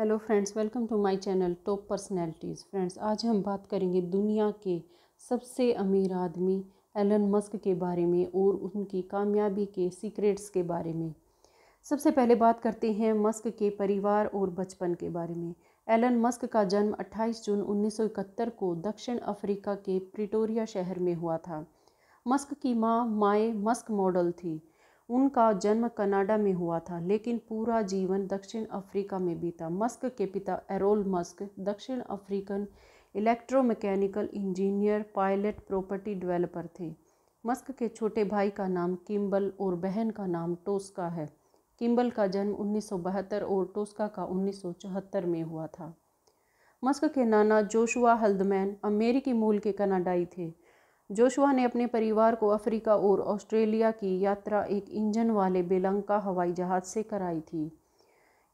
Hello friends welcome to my channel top personalities friends आज हम बात करेंगे दुनिया के सबसे अमीर आदमी एलन मस्क के बारे में और उनकी कामयाबी के सीक्रेट्स के बारे में सबसे पहले बात करते हैं मस्क के परिवार और बचपन के बारे में एलन मस्क का जन्म 28 जून 1971 को दक्षिण अफ्रीका के प्रिटोरिया शहर में हुआ था मस्क की माँ माए मस्क मॉडल थी उनका जन्म कनाडा में हुआ था लेकिन पूरा जीवन दक्षिण अफ्रीका में बीता मस्क के पिता एरोल मस्क दक्षिण African electromechanical engineer pilot property developer थे मस्क के छोटे भाई का नाम किम्बल और बहन का नाम टोस्का है किम्बल का जन्म 1972 और टोस्का का 1974 में हुआ था मस्क के नाना जोशुआ हल्दमैन अमेरिकी मूल के कनाडाई थे जोशुआ ने अपने परिवार को अफ्रीका और ऑस्ट्रेलिया की यात्रा एक इंजन वाले बेलंका हवाई जहाज़ से कराई थी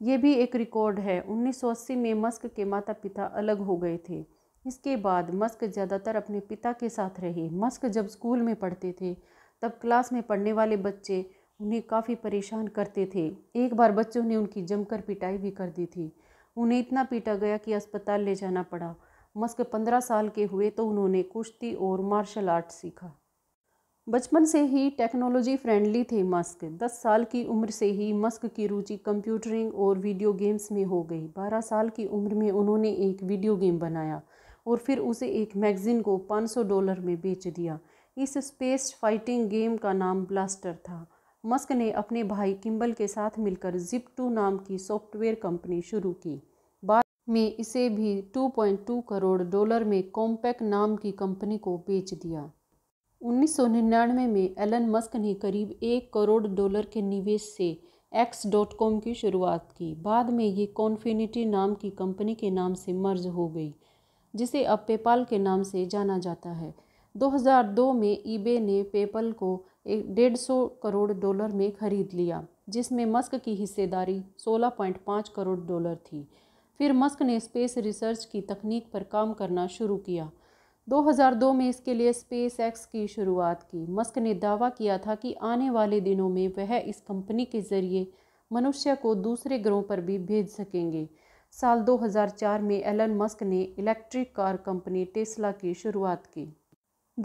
ये भी एक रिकॉर्ड है 1980 में मस्क के माता पिता अलग हो गए थे इसके बाद मस्क ज़्यादातर अपने पिता के साथ रहे मस्क जब स्कूल में पढ़ते थे तब क्लास में पढ़ने वाले बच्चे उन्हें काफ़ी परेशान करते थे एक बार बच्चों ने उनकी जमकर पिटाई भी कर दी थी उन्हें इतना पीटा गया कि अस्पताल ले जाना पड़ा मस्क पंद्रह साल के हुए तो उन्होंने कुश्ती और मार्शल आर्ट सीखा बचपन से ही टेक्नोलॉजी फ्रेंडली थे मस्क दस साल की उम्र से ही मस्क की रुचि कंप्यूटरिंग और वीडियो गेम्स में हो गई बारह साल की उम्र में उन्होंने एक वीडियो गेम बनाया और फिर उसे एक मैगज़ीन को 500 डॉलर में बेच दिया इस स्पेस फाइटिंग गेम का नाम ब्लास्टर था मस्क ने अपने भाई किम्बल के साथ मिलकर जिप टू नाम की सॉफ्टवेयर कंपनी शुरू की में इसे भी 2.2 करोड़ डॉलर में कॉम्पैक नाम की कंपनी को बेच दिया 1999 में एलन मस्क ने करीब एक करोड़ डॉलर के निवेश से एक्स डॉट कॉम की शुरुआत की बाद में ये कॉन्फिनिटी नाम की कंपनी के नाम से मर्ज हो गई जिसे अब पेपाल के नाम से जाना जाता है 2002 में ईबे ने पेपल को एक डेढ़ सौ करोड़ डॉलर में खरीद लिया जिसमें मस्क की हिस्सेदारी 16.5 करोड़ डॉलर थी फिर मस्क ने स्पेस रिसर्च की तकनीक पर काम करना शुरू किया 2002 में इसके लिए स्पेस एक्स की शुरुआत की मस्क ने दावा किया था कि आने वाले दिनों में वह इस कंपनी के ज़रिए मनुष्य को दूसरे ग्रहों पर भी भेज सकेंगे साल 2004 में एलन मस्क ने इलेक्ट्रिक कार कंपनी टेस्ला की शुरुआत की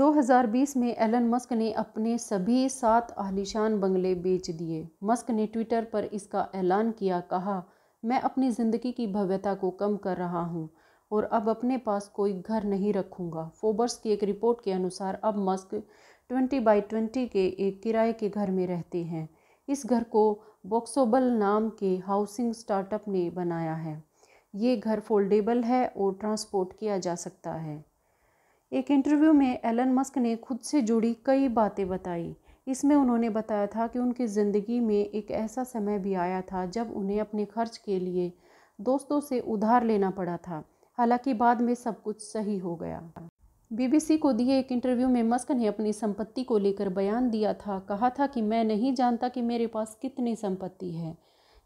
2020 में एलन मस्क ने अपने सभी सात आलिशान बंगले बेच दिए मस्क ने ट्विटर पर इसका ऐलान किया कहा मैं अपनी ज़िंदगी की भव्यता को कम कर रहा हूँ और अब अपने पास कोई घर नहीं रखूँगा फोबर्स की एक रिपोर्ट के अनुसार अब मस्क ट्वेंटी बाई ट्वेंटी के एक किराए के घर में रहते हैं इस घर को बॉक्सोबल नाम के हाउसिंग स्टार्टअप ने बनाया है ये घर फोल्डेबल है और ट्रांसपोर्ट किया जा सकता है एक इंटरव्यू में एलन मस्क ने खुद से जुड़ी कई बातें बताई इसमें उन्होंने बताया था कि उनकी ज़िंदगी में एक ऐसा समय भी आया था जब उन्हें अपने खर्च के लिए दोस्तों से उधार लेना पड़ा था हालांकि बाद में सब कुछ सही हो गया बीबीसी को दिए एक इंटरव्यू में मस्क ने अपनी संपत्ति को लेकर बयान दिया था कहा था कि मैं नहीं जानता कि मेरे पास कितनी संपत्ति है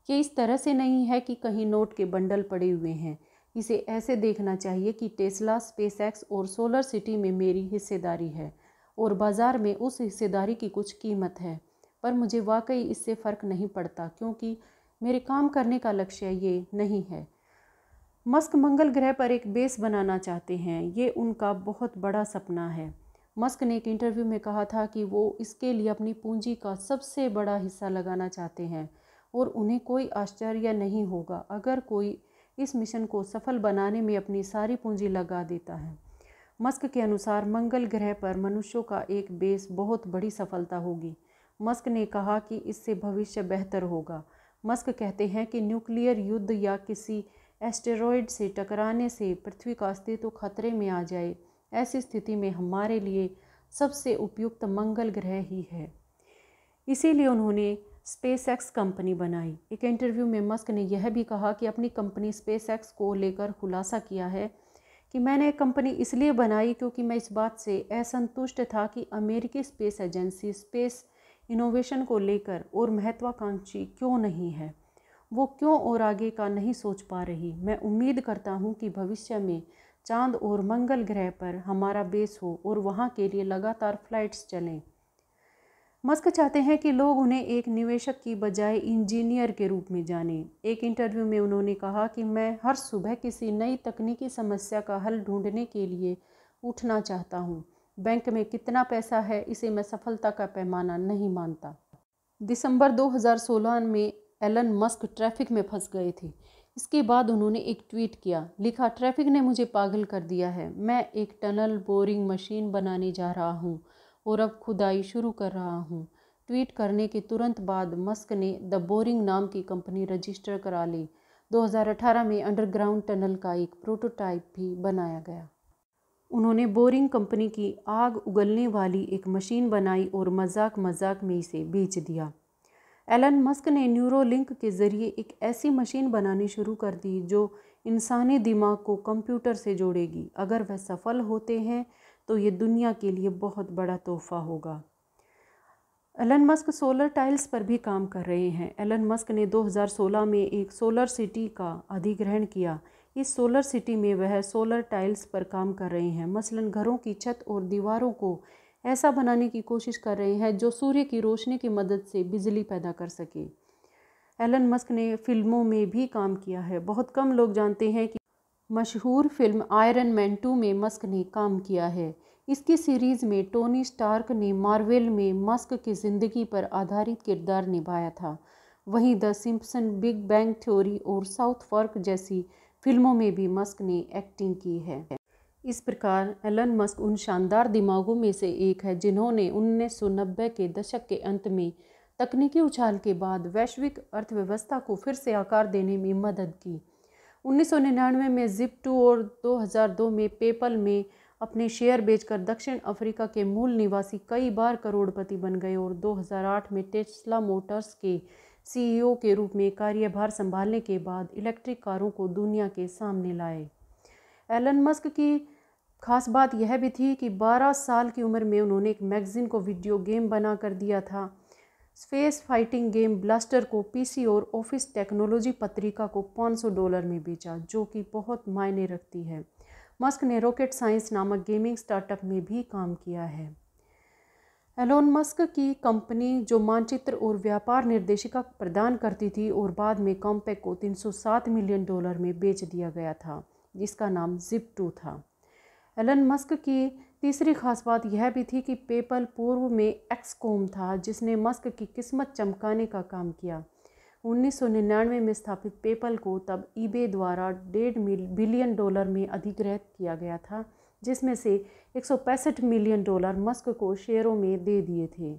ये इस तरह से नहीं है कि कहीं नोट के बंडल पड़े हुए हैं इसे ऐसे देखना चाहिए कि टेस्ला स्पेसएक्स और सोलर सिटी में मेरी हिस्सेदारी है और बाज़ार में उस हिस्सेदारी की कुछ कीमत है पर मुझे वाकई इससे फ़र्क नहीं पड़ता क्योंकि मेरे काम करने का लक्ष्य ये नहीं है मस्क मंगल ग्रह पर एक बेस बनाना चाहते हैं ये उनका बहुत बड़ा सपना है मस्क ने एक इंटरव्यू में कहा था कि वो इसके लिए अपनी पूंजी का सबसे बड़ा हिस्सा लगाना चाहते हैं और उन्हें कोई आश्चर्य नहीं होगा अगर कोई इस मिशन को सफल बनाने में अपनी सारी पूंजी लगा देता है मस्क के अनुसार मंगल ग्रह पर मनुष्यों का एक बेस बहुत बड़ी सफलता होगी मस्क ने कहा कि इससे भविष्य बेहतर होगा मस्क कहते हैं कि न्यूक्लियर युद्ध या किसी एस्टेरॉयड से टकराने से पृथ्वी का अस्तित्व खतरे में आ जाए ऐसी स्थिति में हमारे लिए सबसे उपयुक्त मंगल ग्रह ही है इसीलिए उन्होंने स्पेस एक्स कंपनी बनाई एक इंटरव्यू में मस्क ने यह भी कहा कि अपनी कंपनी स्पेस एक्स को लेकर खुलासा किया है कि मैंने कंपनी इसलिए बनाई क्योंकि मैं इस बात से असंतुष्ट था कि अमेरिकी स्पेस एजेंसी स्पेस इनोवेशन को लेकर और महत्वाकांक्षी क्यों नहीं है वो क्यों और आगे का नहीं सोच पा रही मैं उम्मीद करता हूँ कि भविष्य में चांद और मंगल ग्रह पर हमारा बेस हो और वहाँ के लिए लगातार फ्लाइट्स चलें मस्क चाहते हैं कि लोग उन्हें एक निवेशक की बजाय इंजीनियर के रूप में जाने एक इंटरव्यू में उन्होंने कहा कि मैं हर सुबह किसी नई तकनीकी समस्या का हल ढूंढने के लिए उठना चाहता हूँ बैंक में कितना पैसा है इसे मैं सफलता का पैमाना नहीं मानता दिसंबर 2016 में एलन मस्क ट्रैफिक में फंस गए थे इसके बाद उन्होंने एक ट्वीट किया लिखा ट्रैफिक ने मुझे पागल कर दिया है मैं एक टनल बोरिंग मशीन बनाने जा रहा हूँ और अब खुदाई शुरू कर रहा हूँ ट्वीट करने के तुरंत बाद मस्क ने द बोरिंग नाम की कंपनी रजिस्टर करा ली 2018 में अंडरग्राउंड टनल का एक प्रोटोटाइप भी बनाया गया उन्होंने बोरिंग कंपनी की आग उगलने वाली एक मशीन बनाई और मजाक मजाक में इसे बेच दिया एलन मस्क ने न्यूरोलिंक के ज़रिए एक ऐसी मशीन बनानी शुरू कर दी जो इंसानी दिमाग को कंप्यूटर से जोड़ेगी अगर वह सफल होते हैं तो ये दुनिया के लिए बहुत बड़ा तोहफ़ा होगा एलन मस्क सोलर टाइल्स पर भी काम कर रहे हैं एलन मस्क ने 2016 में एक सोलर सिटी का अधिग्रहण किया इस सोलर सिटी में वह सोलर टाइल्स पर काम कर रहे हैं मसलन घरों की छत और दीवारों को ऐसा बनाने की कोशिश कर रहे हैं जो सूर्य की रोशनी की मदद से बिजली पैदा कर सके एलन मस्क ने फिल्मों में भी काम किया है बहुत कम लोग जानते हैं कि मशहूर फिल्म आयरन मैन टू में मस्क ने काम किया है इसकी सीरीज़ में टोनी स्टार्क ने मार्वल में मस्क की ज़िंदगी पर आधारित किरदार निभाया था वहीं the Simpson Big Bang theory और साउथ फर्क जैसी फिल्मों में भी मस्क ने एक्टिंग की है इस प्रकार एलन मस्क उन शानदार दिमागों में से एक है जिन्होंने उन्नीस के दशक के अंत में तकनीकी उछाल के बाद वैश्विक अर्थव्यवस्था को फिर से आकार देने में मदद की 1999 में जिप टू और 2002 में पेपल में अपने शेयर बेचकर दक्षिण अफ्रीका के मूल निवासी कई बार करोड़पति बन गए और 2008 में टेस्ला मोटर्स के सीईओ e के रूप में कार्यभार संभालने के बाद इलेक्ट्रिक कारों को दुनिया के सामने लाए एलन मस्क की खास बात यह भी थी कि 12 साल की उम्र में उन्होंने एक मैगज़ीन को वीडियो गेम बना कर दिया था स्पेस फाइटिंग गेम ब्लास्टर को पीसी और ऑफिस टेक्नोलॉजी पत्रिका को 500 डॉलर में बेचा जो कि बहुत मायने रखती है मस्क ने रॉकेट साइंस नामक गेमिंग स्टार्टअप में भी काम किया है एलोन मस्क की कंपनी जो मानचित्र और व्यापार निर्देशिका प्रदान करती थी और बाद में कॉम्पैक को 307 मिलियन डॉलर में बेच दिया गया था जिसका नाम जिप टू था एलन मस्क की तीसरी खास बात यह भी थी कि पेपल पूर्व में एक्सकॉम था जिसने मस्क की किस्मत चमकाने का काम किया 1999 में स्थापित पेपल को तब ईबे द्वारा डेढ़ बिलियन डॉलर में अधिग्रहित किया गया था जिसमें से एक मिलियन डॉलर मस्क को शेयरों में दे दिए थे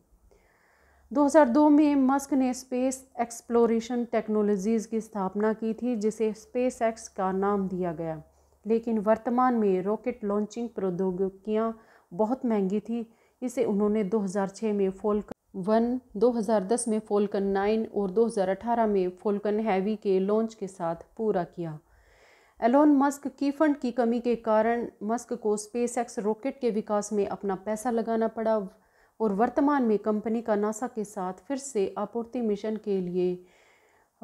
2002 में मस्क ने स्पेस एक्सप्लोरेशन टेक्नोलॉजीज़ की स्थापना की थी जिसे स्पेस एक्स का नाम दिया गया लेकिन वर्तमान में रॉकेट लॉन्चिंग प्रौद्योगिकियाँ बहुत महंगी थी इसे उन्होंने 2006 में फोल्कन वन 2010 में फोल्कन नाइन और 2018 में फोल्कन हैवी के लॉन्च के साथ पूरा किया एलोन मस्क की फंड की कमी के कारण मस्क को स्पेस एक्स रॉकेट के विकास में अपना पैसा लगाना पड़ा और वर्तमान में कंपनी का नासा के साथ फिर से आपूर्ति मिशन के लिए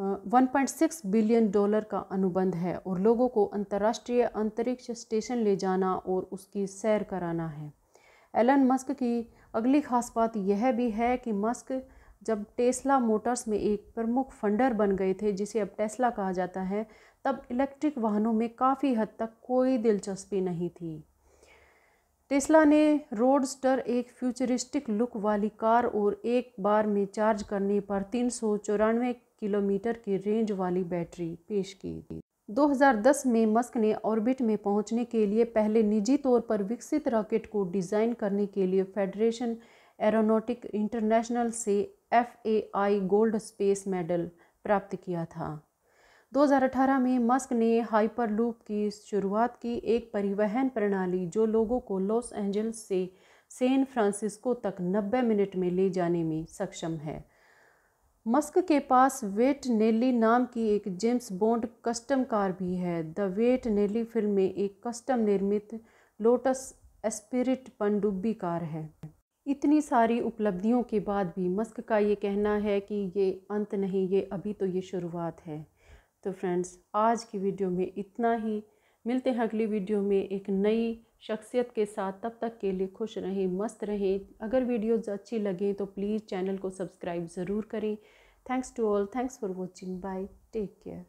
1.6 बिलियन डॉलर का अनुबंध है और लोगों को अंतर्राष्ट्रीय अंतरिक्ष स्टेशन ले जाना और उसकी सैर कराना है एलन मस्क की अगली खास बात यह भी है कि मस्क जब टेस्ला मोटर्स में एक प्रमुख फंडर बन गए थे जिसे अब टेस्ला कहा जाता है तब इलेक्ट्रिक वाहनों में काफ़ी हद तक कोई दिलचस्पी नहीं थी टेस्ला ने रोडस्टर एक फ्यूचरिस्टिक लुक वाली कार और एक बार में चार्ज करने पर तीन सौ चौरानवे किलोमीटर की रेंज वाली बैटरी पेश की थी 2010 में मस्क ने ऑर्बिट में पहुंचने के लिए पहले निजी तौर पर विकसित रॉकेट को डिज़ाइन करने के लिए फेडरेशन एरोनॉटिक इंटरनेशनल से एफ गोल्ड स्पेस मेडल प्राप्त किया था 2018 में मस्क ने हाइपरलूप की शुरुआत की एक परिवहन प्रणाली जो लोगों को लॉस एंजल्स से सैन फ्रांसिस्को तक 90 मिनट में ले जाने में सक्षम है मस्क के पास वेट नेली नाम की एक जेम्स बॉन्ड कस्टम कार भी है द वेट नेली फिल्म में एक कस्टम निर्मित लोटस एस्पिरिट पनडुब्बी कार है इतनी सारी उपलब्धियों के बाद भी मस्क का ये कहना है कि ये अंत नहीं ये अभी तो ये शुरुआत है तो फ्रेंड्स आज की वीडियो में इतना ही मिलते हैं अगली वीडियो में एक नई शख्सियत के साथ तब तक के लिए खुश रहें मस्त रहें अगर वीडियोज़ अच्छी लगें तो प्लीज़ चैनल को सब्सक्राइब ज़रूर करें Thanks to all. Thanks for watching. Bye. Take care.